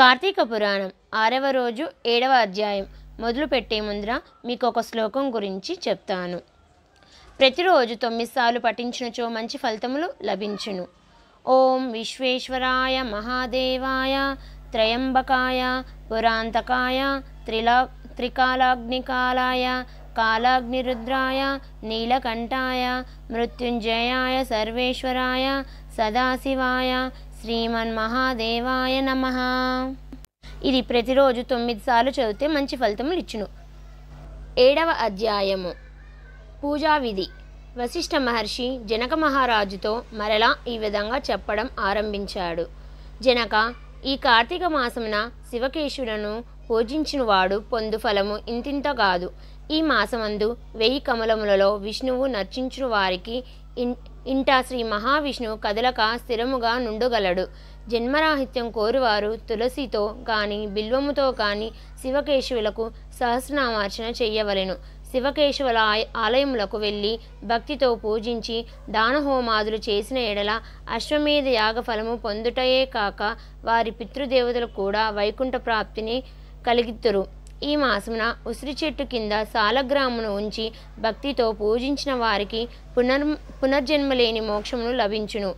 కార్తీక పురాణం ఆరవ రోజు ఏడవ అధ్యాయం మొదలుపెట్టే ముందర మీకు ఒక శ్లోకం గురించి చెప్తాను ప్రతిరోజు తొమ్మిది సార్లు పఠించినచో మంచి ఫలితములు లభించును ఓం విశ్వేశ్వరాయ మహాదేవాయ త్రయంబకాయ పురాంతకాయ త్రిలా త్రికాలాగ్నికాలాయ కాలాగ్నిరుద్రాయ నీలకంఠాయ మృత్యుంజయాయ సర్వేశ్వరాయ సదాశివాయ మహాదేవాయ నమ ఇది ప్రతిరోజు తొమ్మిది సార్లు చదివితే మంచి ఫలితములు ఇచ్చును ఏడవ అధ్యాయము పూజా విధి వశిష్ఠ మహర్షి జనక మహారాజుతో మరలా ఈ విధంగా చెప్పడం ఆరంభించాడు జనక ఈ కార్తీక మాసమున శివకేశ్వరును పూజించినవాడు పొందు ఫలము ఇంతింత కాదు ఈ మాసమందు వెయ్యి కమలములలో విష్ణువు నర్చించిన వారికి ఇంట శ్రీ మహావిష్ణువు కదలక స్థిరముగా నుండుగలడు జన్మరాహిత్యం కోరువారు తులసితో కానీ బిల్వముతో కానీ శివకేశవులకు సహస్రనామార్చన చెయ్యవలెను శివకేశవుల ఆలయములకు వెళ్ళి భక్తితో పూజించి దానహోమాదులు చేసిన ఎడల అశ్వమేధ యాగఫలము పొందుటయే కాక వారి పితృదేవతలు కూడా వైకుంఠ ప్రాప్తిని కలిగిత్తురు ఈ మాసమున ఉసిరి చెట్టు కింద సాలగ్రామును ఉంచి భక్తితో పూజించిన వారికి పునర్ పునర్జన్మలేని మోక్షమును లభించును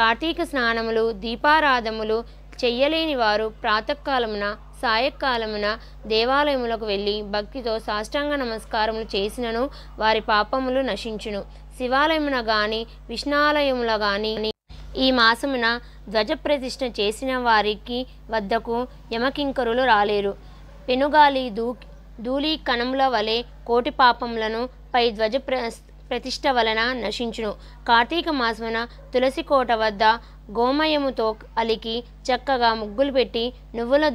కార్తీక స్నానములు దీపారాధములు చెయ్యలేని వారు ప్రాతకాలమున సాయంకాలమున దేవాలయములకు వెళ్ళి భక్తితో సాష్టాంగ నమస్కారములు చేసినను వారి పాపములు నశించును శివాలయమున గాని విష్ణాలయముల గాని ఈ మాసమున ప్రతిష్ఠ చేసిన వారికి వద్దకు యమకింకరులు రాలేరు పెనుగాలి దూ ధూళీ కణముల వలె కోటి పాపములను పై ధ్వజ ప్రతిష్ట వలన నశించును కార్తీక మాసమున తులసి కోట వద్ద గోమయముతో అలికి చక్కగా ముగ్గులు పెట్టి నువ్వుల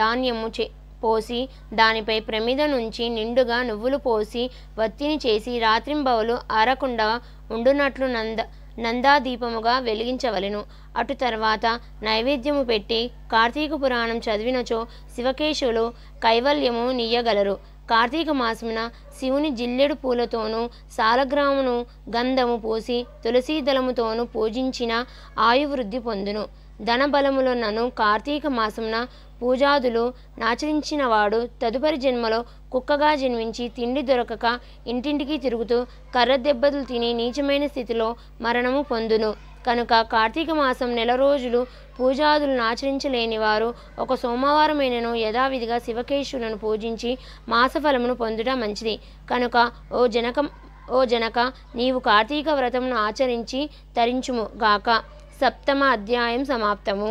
ధాన్యము చే పోసి దానిపై ప్రమిద నుంచి నిండుగా నువ్వులు పోసి వత్తిని చేసి రాత్రింబవలు ఆరకుండా ఉండునట్లు నంద నందాదీపముగా వెలిగించవలెను అటు తర్వాత నైవేద్యము పెట్టి కార్తీక పురాణం చదివినచో శివకేశులు కైవల్యము నీయగలరు కార్తీక మాసమున శివుని జిల్లెడు పూలతోనూ సాలగ్రామును గంధము పోసి తులసీదళముతోనూ పూజించిన ఆయువృద్ధి పొందును ధనబలములనను కార్తీక మాసమున పూజాదులు నాచరించినవాడు తదుపరి జన్మలో కుక్కగా జన్మించి తిండి దొరకక ఇంటింటికి తిరుగుతూ కర్ర దెబ్బలు తిని నీచమైన స్థితిలో మరణము పొందును కనుక కార్తీక మాసం నెల రోజులు పూజాదులను ఆచరించలేని వారు ఒక సోమవారమైనను యథావిధిగా శివకేశులను పూజించి మాసఫలమును పొందుట మంచిది కనుక ఓ జనక ఓ జనక నీవు కార్తీక వ్రతమును ఆచరించి తరించుము గాక సప్తమ అధ్యాయం సమాప్తము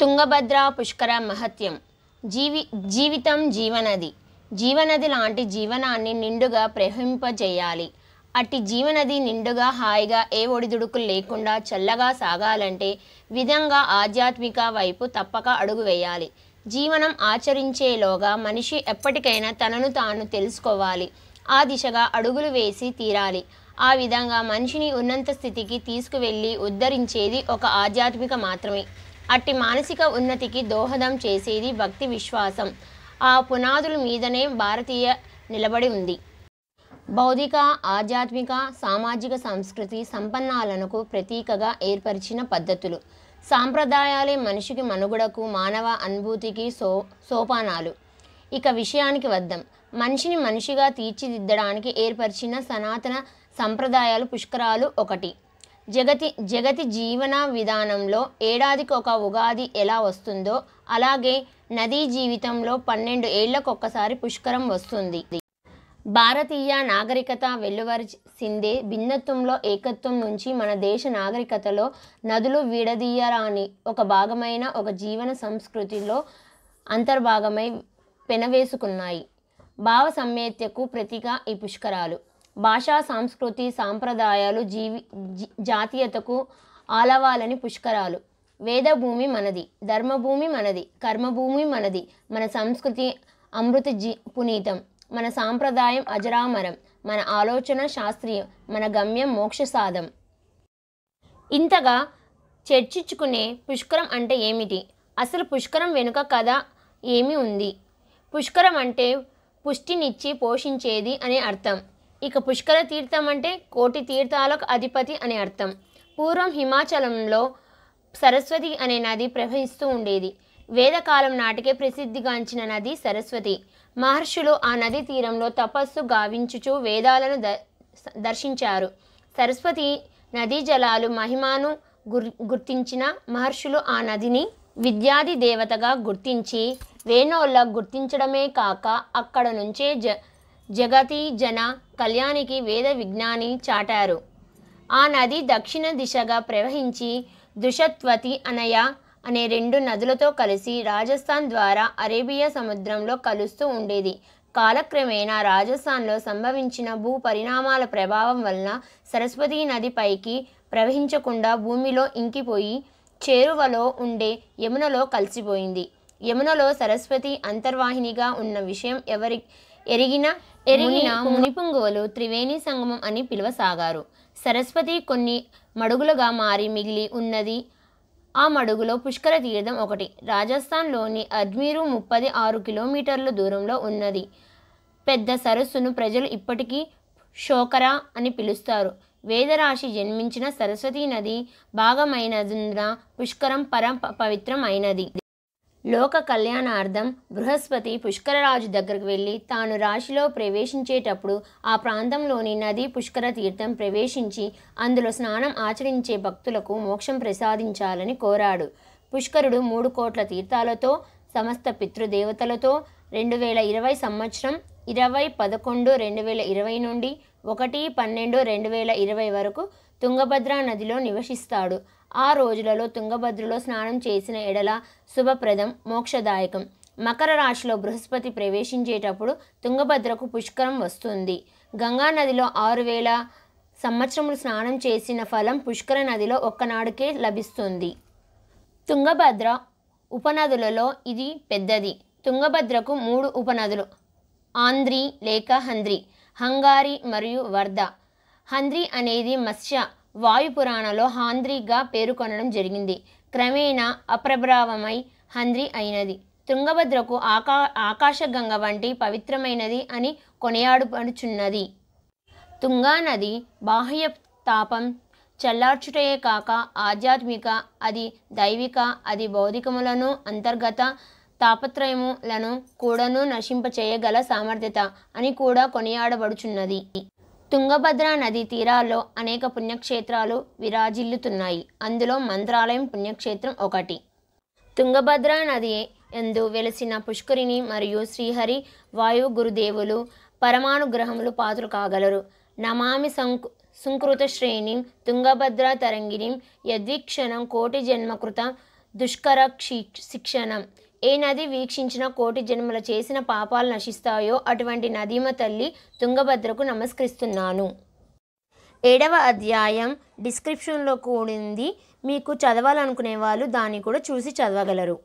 తుంగభద్ర పుష్కర మహత్యం జీవి జీవితం జీవనది జీవనది లాంటి జీవనాన్ని నిండుగా ప్రహింపజేయాలి అట్టి జీవనది నిండుగా హాయిగా ఏ ఒడిదుడుకులు లేకుండా చల్లగా సాగాలంటే విధంగా ఆధ్యాత్మిక వైపు తప్పక అడుగు వేయాలి జీవనం ఆచరించేలోగా మనిషి ఎప్పటికైనా తనను తాను తెలుసుకోవాలి ఆ దిశగా అడుగులు వేసి తీరాలి ఆ విధంగా మనిషిని ఉన్నంత స్థితికి తీసుకువెళ్ళి ఉద్ధరించేది ఒక ఆధ్యాత్మిక మాత్రమే అట్టి మానసిక ఉన్నతికి దోహదం చేసేది భక్తి విశ్వాసం ఆ పునాదుల మీదనే భారతీయ నిలబడి ఉంది భౌతిక ఆధ్యాత్మిక సామాజిక సంస్కృతి సంపన్నాలకు ప్రతీకగా ఏర్పరిచిన పద్ధతులు సాంప్రదాయాలే మనిషికి మనుగడకు మానవ అనుభూతికి సో సోపానాలు ఇక విషయానికి వద్దాం మనిషిని మనిషిగా తీర్చిదిద్దడానికి ఏర్పరిచిన సనాతన సంప్రదాయాలు పుష్కరాలు ఒకటి జగతి జగతి జీవన విధానంలో ఏడాదికి ఒక ఉగాది ఎలా వస్తుందో అలాగే నదీ జీవితంలో పన్నెండు ఒక్కసారి పుష్కరం వస్తుంది భారతీయ నాగరికత వెలువరిసిందే భిన్నత్వంలో ఏకత్వం నుంచి మన దేశ నాగరికతలో నదులు విడదీయరాని ఒక భాగమైన ఒక జీవన సంస్కృతిలో అంతర్భాగమై పెనవేసుకున్నాయి భావ సమ్మేత్యకు ప్రతిగా ఈ పుష్కరాలు భాషా సంస్కృతి సాంప్రదాయాలు జీవి జాతీయతకు ఆలవాలని పుష్కరాలు వేదభూమి మనది ధర్మభూమి మనది కర్మభూమి మనది మన సంస్కృతి అమృత జీ పునీతం మన సాంప్రదాయం అజరామరం మన ఆలోచన శాస్త్రీయం మన గమ్యం మోక్ష సాధం ఇంతగా చర్చించుకునే పుష్కరం అంటే ఏమిటి అసలు పుష్కరం వెనుక కథ ఏమి ఉంది పుష్కరం అంటే పుష్టినిచ్చి పోషించేది అనే అర్థం ఇక పుష్కర తీర్థం అంటే కోటి తీర్థాలకు అధిపతి అని అర్థం పూర్వం హిమాచలంలో సరస్వతి అనే నది ప్రవహిస్తూ ఉండేది వేదకాలం నాటికే ప్రసిద్ధిగాంచిన నది సరస్వతి మహర్షులు ఆ నది తీరంలో తపస్సు గావించుచు వేదాలను ద దర్శించారు సరస్వతి నదీ జలాలు మహిమాను గుర్ గుర్తించిన మహర్షులు ఆ నదిని విద్యాది దేవతగా గుర్తించి వేణోళ్ళ గుర్తించడమే కాక అక్కడ నుంచే జ జగతి జన కళ్యాణికి వేద విజ్ఞాని చాటారు ఆ నది దక్షిణ దిశగా ప్రవహించి దుషత్వతి అనయ అనే రెండు నదులతో కలిసి రాజస్థాన్ ద్వారా అరేబియా సముద్రంలో కలుస్తూ ఉండేది కాలక్రమేణా రాజస్థాన్లో సంభవించిన భూ పరిణామాల ప్రభావం వలన సరస్వతీ నదిపైకి ప్రవహించకుండా భూమిలో ఇంకిపోయి చేరువలో ఉండే యమునలో కలిసిపోయింది యమునలో సరస్వతి అంతర్వాహినిగా ఉన్న విషయం ఎవరి ఎరిగిన ఎరిగిన మునిపుంగువలు త్రివేణి సంగమం అని పిలువసాగారు సరస్వతి కొన్ని మడుగులుగా మారి మిగిలి ఉన్నది ఆ మడుగులో పుష్కర తీర్థం ఒకటి రాజస్థాన్లోని అజ్మీరు ముప్పది ఆరు కిలోమీటర్ల దూరంలో ఉన్నది పెద్ద సరస్సును ప్రజలు ఇప్పటికీ షోకరా అని పిలుస్తారు వేదరాశి జన్మించిన సరస్వతీ నది భాగమైనందున పుష్కరం పరం పవిత్రమైనది లోక కళ్యాణార్థం బృహస్పతి పుష్కరరాజు దగ్గరకు వెళ్ళి తాను రాశిలో ప్రవేశించేటప్పుడు ఆ ప్రాంతంలోని నది పుష్కర తీర్థం ప్రవేశించి అందులో స్నానం ఆచరించే భక్తులకు మోక్షం ప్రసాదించాలని కోరాడు పుష్కరుడు మూడు కోట్ల తీర్థాలతో సమస్త పితృదేవతలతో రెండు వేల ఇరవై సంవత్సరం ఇరవై పదకొండు రెండు వేల ఇరవై నుండి ఒకటి పన్నెండు రెండు వేల ఇరవై వరకు తుంగభద్రా నదిలో నివసిస్తాడు ఆ రోజులలో తుంగభద్రలో స్నానం చేసిన ఎడల శుభప్రదం మోక్షదాయకం మకర రాశిలో బృహస్పతి ప్రవేశించేటప్పుడు తుంగభద్రకు పుష్కరం వస్తుంది గంగా నదిలో ఆరు వేల సంవత్సరములు స్నానం చేసిన ఫలం పుష్కర నదిలో ఒక్కనాడుకే లభిస్తుంది తుంగభద్ర ఉపనదులలో ఇది పెద్దది తుంగభద్రకు మూడు ఉపనదులు ఆంధ్రి లేక హంద్రి హంగారి మరియు వర్ధ హంద్రి అనేది మత్స్య వాయుపురాణలో హాంద్రిగా పేరుకొనడం జరిగింది క్రమేణా అప్రభావమై హంద్రి అయినది తుంగభద్రకు ఆకా ఆకాశగంగ వంటి పవిత్రమైనది అని కొనియాడుపడుచున్నది తుంగానది బాహ్య తాపం చల్లార్చుటయే కాక ఆధ్యాత్మిక అది దైవిక అది భౌతికములను అంతర్గత తాపత్రయములను కూడాను నశింపచేయగల సామర్థ్యత అని కూడా కొనియాడబడుచున్నది తుంగభద్ర నదీ తీరాల్లో అనేక పుణ్యక్షేత్రాలు విరాజిల్లుతున్నాయి అందులో మంత్రాలయం పుణ్యక్షేత్రం ఒకటి తుంగభద్ర నది ఎందు వెలిసిన పుష్కరిణి మరియు శ్రీహరి వాయు గురుదేవులు పరమానుగ్రహములు పాత్రలు కాగలరు నమామి సంకు సుంకృత శ్రేణిం తుంగభద్ర తరంగిణిం యద్విక్షణం కోటి జన్మకృత దుష్కర శిక్షణం ఏ నది వీక్షించిన కోటి జన్మల చేసిన పాపాలు నశిస్తాయో అటువంటి నదీమ తల్లి తుంగభద్రకు నమస్కరిస్తున్నాను ఏడవ అధ్యాయం డిస్క్రిప్షన్లో కూడింది మీకు చదవాలనుకునే వాళ్ళు దాన్ని కూడా చూసి చదవగలరు